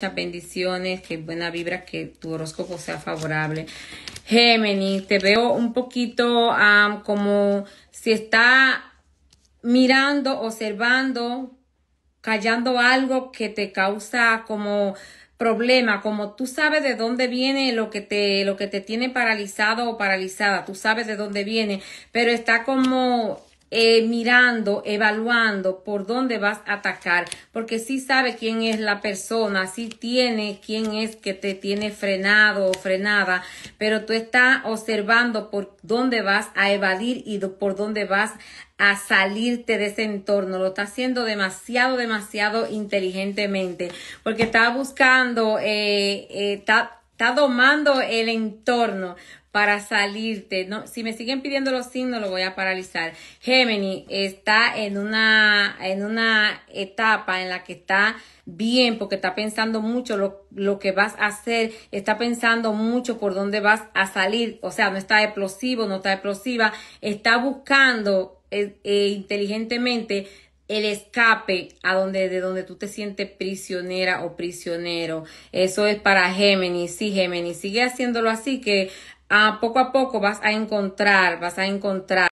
muchas bendiciones, que buena vibra, que tu horóscopo sea favorable. Gemini, te veo un poquito como si está mirando, observando, callando algo que te causa como problema, como tú sabes de dónde viene lo que te, lo que te tiene paralizado o paralizada, tú sabes de dónde viene, pero está como eh, mirando, evaluando por dónde vas a atacar, porque si sí sabe quién es la persona, si sí tiene quién es que te tiene frenado o frenada, pero tú estás observando por dónde vas a evadir y por dónde vas a salirte de ese entorno. Lo está haciendo demasiado, demasiado inteligentemente, porque está buscando, eh, eh, Está domando el entorno para salirte. No, si me siguen pidiendo los signos, lo voy a paralizar. Gemini está en una, en una etapa en la que está bien porque está pensando mucho lo, lo, que vas a hacer, está pensando mucho por dónde vas a salir. O sea, no está explosivo, no está explosiva, está buscando eh, eh, inteligentemente el escape a donde de donde tú te sientes prisionera o prisionero. Eso es para Géminis, sí, Géminis. Sigue haciéndolo así que a ah, poco a poco vas a encontrar, vas a encontrar.